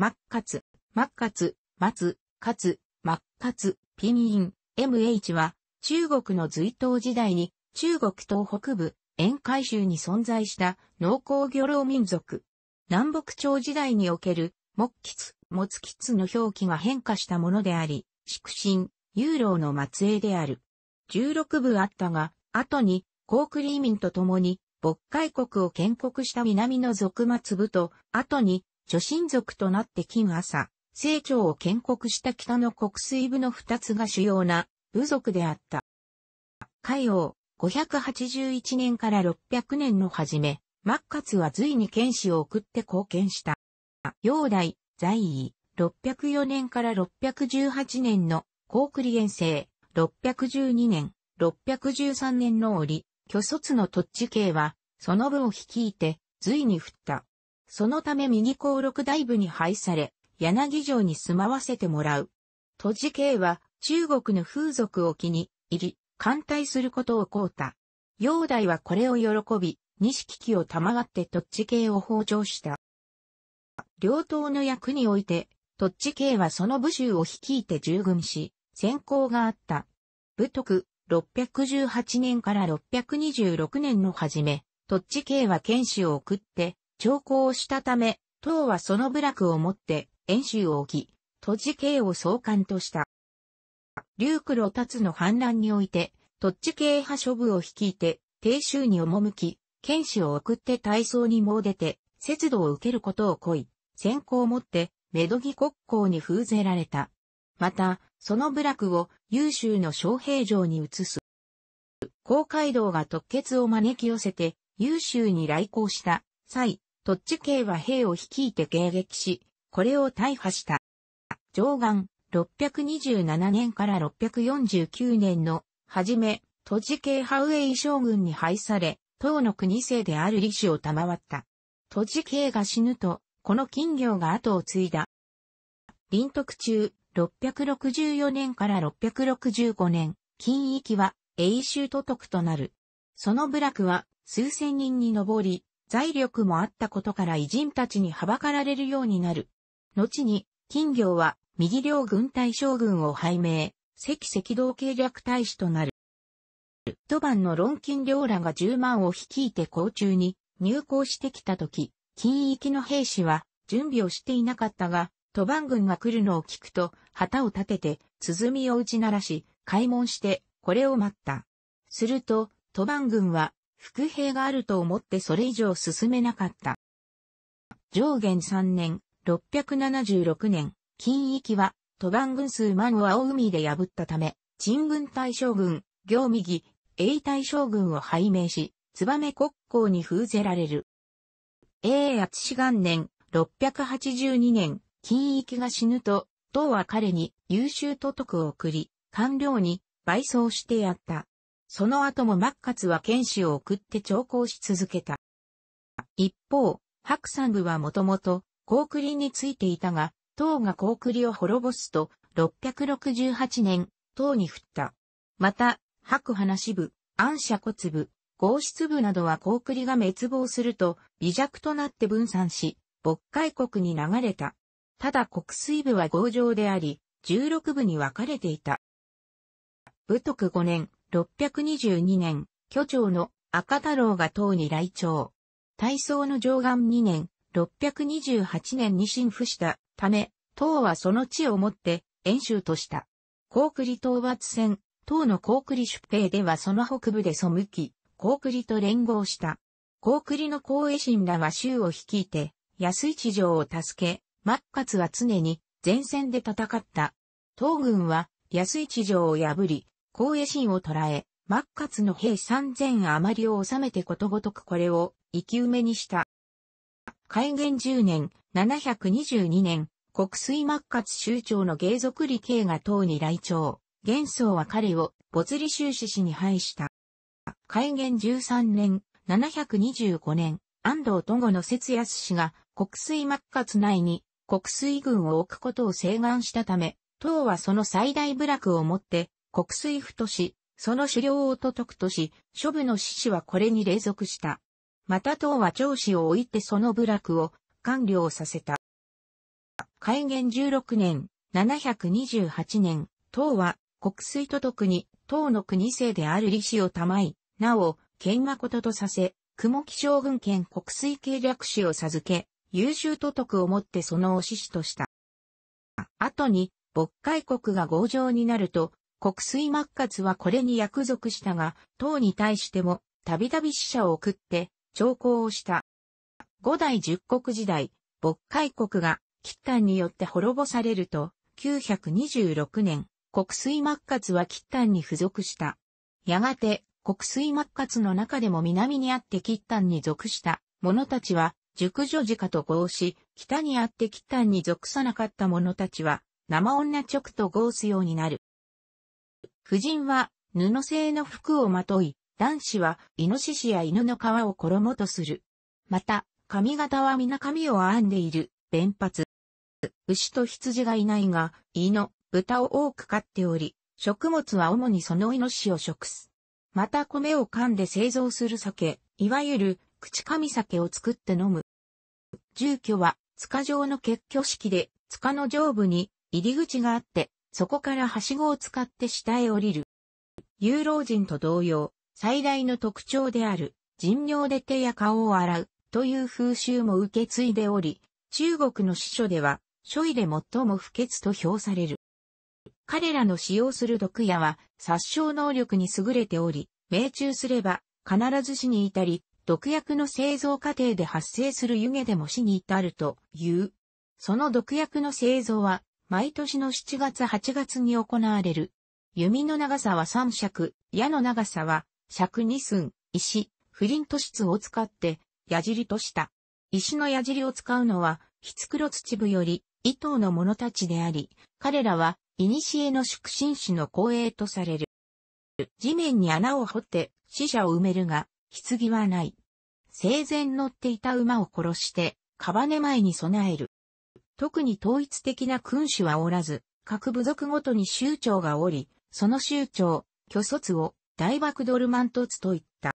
マッカツ、マッカツ、マツ、カツ、マッカツ、ピンイン、MH は、中国の隋唐時代に、中国東北部、沿海州に存在した農耕漁労民族。南北朝時代における、木吉、モツキの表記が変化したものであり、祝神、ユーローの末裔である。16部あったが、後に、コークリーミンと共に、渤海国を建国した南の族末部と、後に、女神族となって金朝、清朝を建国した北の国水部の二つが主要な部族であった。海王、581年から600年の初め、末活は隋に剣士を送って貢献した。陽代、在位、604年から618年の高栗遠征、612年、613年の折、虚卒のトッチ系は、その部を率いて、隋に振った。そのため右高六大部に配され、柳城に住まわせてもらう。都寺慶は中国の風俗を気に入り、艦隊することをこうた。陽代はこれを喜び、危木を賜って都知系を包丁した。両党の役において、都知系はその武州を率いて従軍し、先行があった。武徳、618年から626年の初め、都知系は剣士を送って、兆候をしたため、党はその部落をもって、演習を置き、都知系を総監とした。竜黒達の反乱において、都知系派諸部を率いて、帝州に赴き、剣士を送って体操に詣出て、節度を受けることを恋、先行をもって、メドギ国交に封ぜられた。また、その部落を優秀の昌平城に移す。公会堂が特決を招き寄せて、優秀に来航した際、トッチ系は兵を率いて迎撃し、これを大破した。上岸、627年から649年の、はじめ、トッチ系ハウエイ将軍に敗され、唐の国勢である李氏を賜った。トッチ系が死ぬと、この金魚が後を継いだ。林徳中、664年から665年、金域は英州都督となる。その部落は数千人に上り、財力もあったことから偉人たちにはばかられるようになる。後に、金魚は右両軍隊将軍を拝命、赤赤道計略大使となる。土番の論金領らが10万を率いて甲中に入港してきた時、金域の兵士は準備をしていなかったが、土番軍が来るのを聞くと、旗を立てて、鼓を打ち鳴らし、開門して、これを待った。すると、土番軍は、伏兵があると思ってそれ以上進めなかった。上元3年、676年、金域は、都番軍数万を青海で破ったため、陳軍大将軍、行右、英大将軍を拝命し、燕国交に封ぜられる。英八志元年、682年、金域が死ぬと、党は彼に優秀都督を送り、官僚に倍送してやった。その後もマッカツは剣士を送って長考し続けた。一方、白山部はもともと、高栗についていたが、唐が高栗を滅ぼすと、668年、唐に降った。また、白話部、安社骨部、合室部などは高栗が滅亡すると、微弱となって分散し、渤海国に流れた。ただ国水部は合城であり、16部に分かれていた。武徳5年、622年、巨長の赤太郎が唐に来朝。大宋の上岸2年、628年に新布したため、唐はその地をもって、演習とした。高栗討伐戦、唐の高栗出兵ではその北部で背き、高栗と連合した。高栗の高衛神らは州を率いて、安市城を助け、末活は常に前線で戦った。唐軍は安市城を破り、光栄心を捉え、末活の兵3000余りを収めてことごとくこれを生き埋めにした。開元10年、722年、国水末活州長の芸族理系が党に来庁。元宗は彼を没理修士氏に配した。開元13年、725年、安藤友の節安氏が国水末活内に国水軍を置くことを請願したため、党はその最大部落をもって国水府都市、その狩猟を都督とし、諸部の志士はこれに隷属した。また党は長子を置いてその部落を官僚させた。開元16年、728年、党は国水都督に党の国政である李氏を賜い、なお、県誠とさせ、雲木将軍県国水計略士を授け、優秀都督をもってそのお志士とした。後に、渤海国が合城になると、国水末活はこれに約束したが、党に対しても、たびたび死者を送って、徴抗をした。五代十国時代、渤海国が、吉丹によって滅ぼされると、926年、国水末活は吉丹に付属した。やがて、国水末活の中でも南にあって吉丹に属した者たちは、熟女自家と合し、北にあって吉丹に属さなかった者たちは、生女直と合すようになる。婦人は布製の服をまとい、男子はイノシシや犬の皮を衣とする。また、髪型は皆髪を編んでいる、弁髪。牛と羊がいないが、胃の豚を多く飼っており、食物は主にそのイノシシを食す。また米を噛んで製造する酒、いわゆる、口噛み酒を作って飲む。住居は、塚状の結居式で、塚の上部に入り口があって、そこからはしごを使って下へ降りる。有老人と同様、最大の特徴である、人尿で手や顔を洗う、という風習も受け継いでおり、中国の司書では、書位で最も不潔と評される。彼らの使用する毒矢は殺傷能力に優れており、命中すれば必ず死に至り、毒薬の製造過程で発生する湯気でも死に至るという。その毒薬の製造は毎年の7月8月に行われる。弓の長さは3尺、矢の長さは尺2寸、石、不倫と質を使って、矢尻とした。石の矢尻を使うのは、ひつくろ土部より、伊藤の者たちであり、彼らは、古の祝神師の後栄とされる。地面に穴を掘って、死者を埋めるが、棺はない。生前乗っていた馬を殺して、カバネ前に備える。特に統一的な君主はおらず、各部族ごとに州長がおり、その州長、虚卒を大爆ドルマン突といった。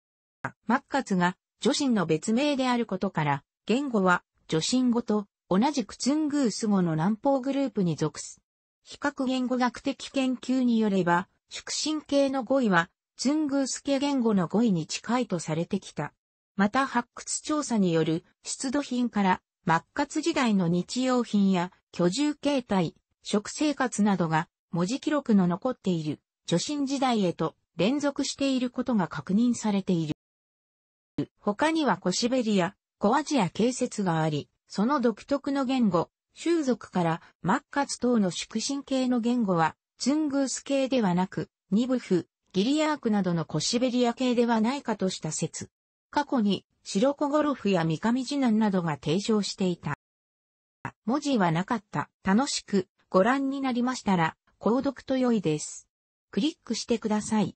マッカツが女神の別名であることから、言語は女神語と同じくツングース語の南方グループに属す。比較言語学的研究によれば、宿神系の語彙は、ツングース系言語の語彙に近いとされてきた。また発掘調査による出土品から末活時代の日用品や居住形態、食生活などが文字記録の残っている女神時代へと連続していることが確認されている。他にはコシベリア、コアジア系説があり、その独特の言語、習俗から末活等の縮神系の言語は、ツングース系ではなく、ニブフ、ギリアークなどのコシベリア系ではないかとした説。過去に白子ゴルフや三上次男などが提唱していた。文字はなかった。楽しくご覧になりましたら、購読と良いです。クリックしてください。